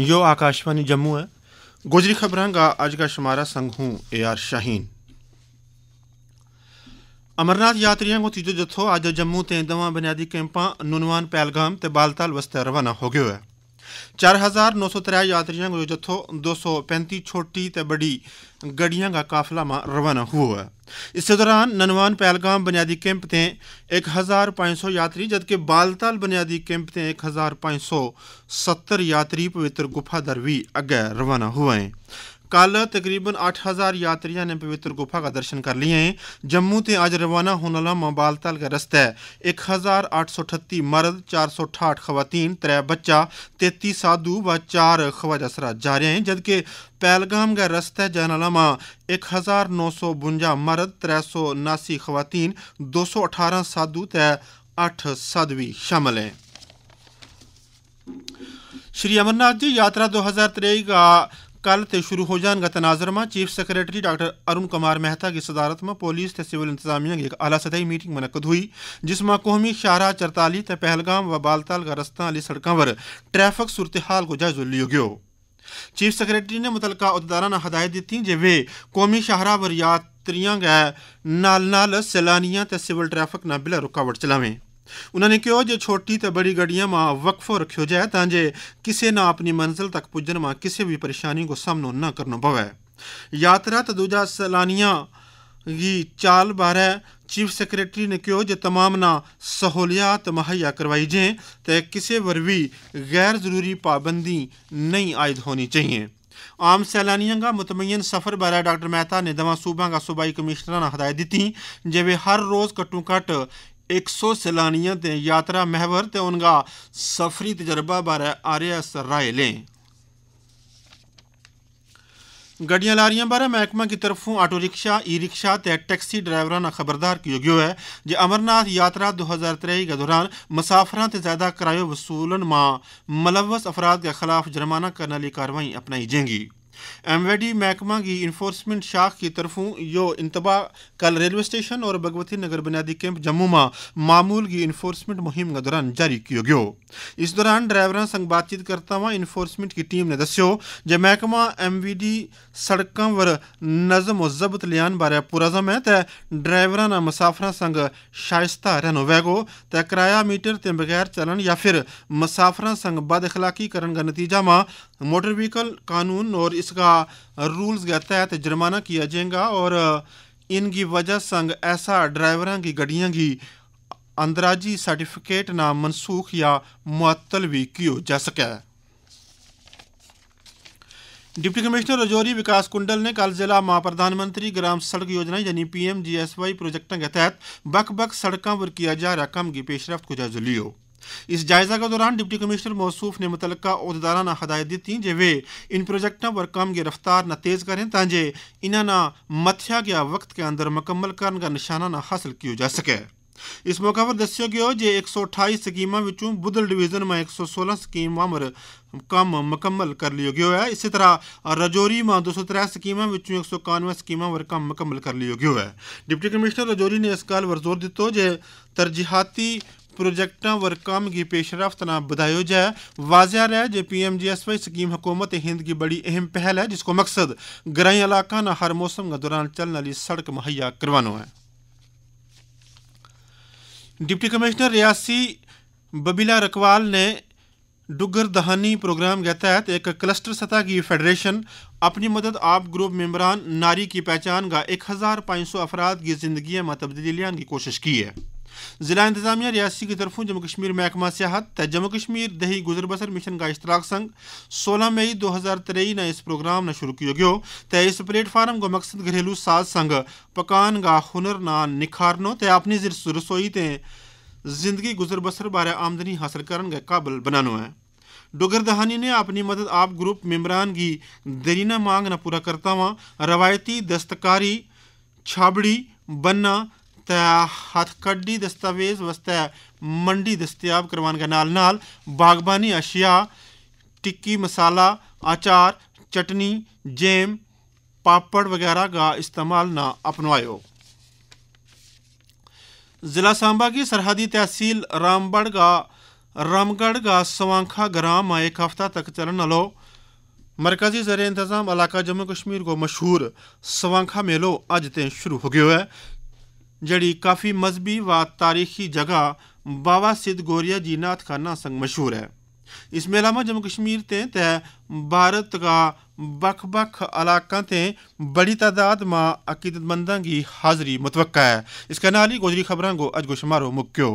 यो आकाशवाणी जम्मू है गोजरी खबरां का अज का शुमारा संग हूं ए आर शाहीन अमरनाथ यात्रियों को तीजो जत्थो अज जम्मू ते दवा बुनियादी कैंपा नुनवान पहलगाम ते बालताल वस्ते रवाना हो गयो है चार हज़ार नौ सौ त्रै यात्रियों जो जत्थो दो सौ पैंती छोटी ते बड़ी गड्डिया का काफिला में रवाना हुआ है इस दौरान ननवान पहलगाम बुनियादी कैंप ते एक हज़ार पाँच सौ यात्री जबकि बालताल बुनियादी कैंप ते एक हज़ार पाँच सौ सत्तर यात्री पवित्र गुफा दर भी अगे रवाना हुए अठ हज़ार यात्रियों ने पवित्र गुफा का दर्शन कर लिए हैं जम्मू से ਅੱਜ रवाना होने वाला मबाल तल का रस्ता है 1838 मर्द अठाठ खवतन त्रै बच्चा तेती साधु व चार खवाजा सरा जा रहे हैं जबकि पहलगाम का वाला जानलामा एक हज़ार नौ सौ बुंजा मर्द त्रै सौ उनासी खवतन दो सौ अठारह साधु त अठ साधवी शामिल हैं श्री अमरनाथ जी यात्रा दो हज़ार त्रेई का कल से शुरू हो जान तनाजर में chief secretary doctor Arun Kumar Mehta की सदारत में पुलिस से सिविल इंतजामिया की एक अला सतही मीटिंग मनकद हुई जिसमें कौमी शाहरा चरताली ते पहलगाम व बालताल का रस्ता अली सड़कों पर ट्रैफिक सूरत हाल को जायजो लियो गयो चीफ सेक्रेटरी ने मुतल अहदेदारा हदायत दी जे वे कौमी शाहरा पर यात्रियों के नाल नाल सैलानियों सिविल ट्रैफिक ना बिला रुकावट चलावें ਉਹਨਾਂ ਨੇ ਕਿਹਾ ਜੇ ਛੋਟੀ ਤੇ ਬੜੀ ਗੱਡੀਆਂ ਮਾ ਵਕਫੋ ਰੱਖਿਓ ਜਾਏ ਤਾਂ ਜੇ ਕਿਸੇ ਨਾ ਆਪਣੀ ਮੰਜ਼ਿਲ ਤੱਕ ਪੁੱਜਣ ਮਾ ਕਿਸੇ ਵੀ ਪਰੇਸ਼ਾਨੀ ਕੋ ਸਾਹਮਣਾ ਨਾ ਕਰਨਾ ਪਵੇ ਯਾਤਰਾ ਤੇ ਦੂਜਾ ਸਲਾਨੀਆਂ ਦੀ ਚਾਲ ਬਾਰੇ ਚੀਫ ਸੈਕਟਰੀ ਨੇ ਕਿਹਾ ਜੇ तमाम ਨਾ ਸਹੂਲੀਅਤ ਮਹਈਆ ਕਰਵਾਈ ਜੇ ਤੇ ਕਿਸੇ ਵਰ ਵੀ ਗੈਰ ਜ਼ਰੂਰੀ ਪਾਬੰਦੀ ਨਹੀਂ ਆਇਦ ਹੋਣੀ ਚਾਹੀਏ ਆਮ ਸੈਲਾਨੀਆਂ ਦਾ ਮਤਮਈਨ ਸਫ਼ਰ ਬਾਰੇ ਡਾਕਟਰ ਮਹਿਤਾ ਨੇ ਦਵਾ ਸੂਬਾ ਦਾ ਸੂਬਾਈ ਕਮਿਸ਼ਨਰਾਂ ਨੂੰ ਹਦਾਇਤ ਦਿੱਤੀ ਜਿਵੇਂ ਹਰ ਰੋਜ਼ रोज़ घट्टो ਇੱਕ सैलानियों के यात्रा महवर से उनका सफरी तजर्बा बारे ਬਾਰੇ ਆਰਿਆ लें ਲੈ गड्डियां लारियां बारे महकमा की तरफों आटो रिक्शा ई रिक्शा ते टैक्सी ड्राइवर ने खबरदार किया गया है जे अमरनाथ यात्रा दो हज़ार के दौरान मुसाफरा से ज्यादा किरायो वसूलन मां मलवस अफराद के खिलाफ जुर्माना करने वाली कार्रवाई अपनाई जाएगी एम एमवेडी महकमा की इन्फोर्समेंट शाख की तरफों यो इंतबा कल रेलवे स्टेशन और भगवती नगर बुनियादी कैंप जम्मू में मामूल की इन्फोर्समेंट मुहिम के दौरान जारी किया गयो इस दौरान ड्राइवर संग बातचीत करता हुआ इन्फोर्समेंट की टीम ने दस्यो जे महकमा एम वी डी सड़कों पर नजम और जबत लियान बारे पुराजम है तो ड्राइवर ने मुसाफर संग शाइस्ता रहनो वैगो तो किराया मीटर के बगैर चलन या फिर मुसाफर संग बद अखलाकी करने का नतीजा में मोटर व्हीकल कानून और इस इसका रूल्स के तहत जुर्माना किया जाएगा और इनकी वजह संग ऐसा ड्राइवर की गड्डिया की अंदराजी सर्टिफिकेट ना मनसूख या मुअत्तल भी किया जा सके डिप्टी कमिश्नर रजौरी विकास कुंडल ने कल जिला मां प्रधानमंत्री ग्राम सड़क योजना यानी P M G S Y प्रोजेक्टों के तहत बख बख सड़कों पर किया जा रहा कम की पेशरफ को जायजा लियो इस जायजा के दौरान डिप्टी कमिश्नर मौसूफ ने मुतल अहदेदारा ने हदायत दी जे वे इन प्रोजेक्ट पर कम की रफ्तार न तेज़ करें ताजे इन्हें मथिया गया वक्त के अंदर मुकम्मल करने का निशाना न हासिल किया जा सके इस मौके पर दस गया जो एक सौ अठाई स्कीम विचों बुदल डिवीजन में एक सौ सोलह स्कीम वामर कम मुकम्मल कर लिया गया है इसी तरह रजौरी में दो सौ त्रै स्कीम एक सौ कानवे स्कीम पर कम मुकम्मल कर लिया गया है डिप्टी कमिश्नर रजौरी ने इस गल पर जोर दिता जे तरजीहाती प्रोजेक्टा वर काम की पेशरफ ना बधायो जाए वाजिया रहा जो P M G S Y scheme हुकूमत हिंद की बड़ी अहम पहल है जिसको मकसद ग्राई इलाकों ना हर मौसम के दौरान चलने वाली सड़क मुहैया करवाना है डिप्टी कमिश्नर रियासी बबीला रकवाल ने डुगर दहानी प्रोग्राम के तहत एक क्लस्टर सतह की फेडरेशन अपनी मदद आप ग्रुप मेम्बरान नारी की पहचान का एक हज़ार पाँच सौ अफराद की जिंदगी में तब्दीलियाँ की कोशिश की है जिला इंतजामिया रियासी की तरफों जम्मू कश्मीर महकमा सियाहत त जम्मू कश्मीर दही गुजर बसर मिशन का इश्तराक संग सोलह मई दो हज़ार तेई न इस प्रोग्राम न शुरू किया गयो त इस प्लेटफार्म को मकसद घरेलू साज संग पकान का हुनर ना निखारनो त अपनी रसोई ते जिंदगी गुजर बसर बारे आमदनी हासिल करने के काबिल बनानो है डोगर दहानी ने अपनी मदद आप ग्रुप मेम्बरान की देरीना मांग न पूरा करता हुआ रवायती दस्तकारी छाबड़ी बनना हथकड़ी दस्तावेज वस्तै मंडी दस्तियाब करवाने के नाल नाल बागबानी अशिया टिक्की मसाला अचार चटनी जैम पापड़ वगैरह का इस्तेमाल ना अपनाओ जिला सांबा की सरहदी तहसील रामगढ़ का रामगढ़ का सवांखा ग्राम में एक हफ्ता तक चलन वालों मरकजी जर इंतजाम इलाका जम्मू कश्मीर को मशहूर सवांखा मेलो अज ते शुरू हो गया है जड़ी काफ़ी मजहबी व तारीखी जगह बाबा सिद्ध गोरिया जी नाथ खाना संग मशहूर है इस मेला में जम्मू कश्मीर ते तय भारत का बख बख इलाका ते बड़ी तादाद में अकीदतमंदा की हाजिरी मुतव है इसका नाली गोजरी खबरों को अज को शुमारो मुक्यो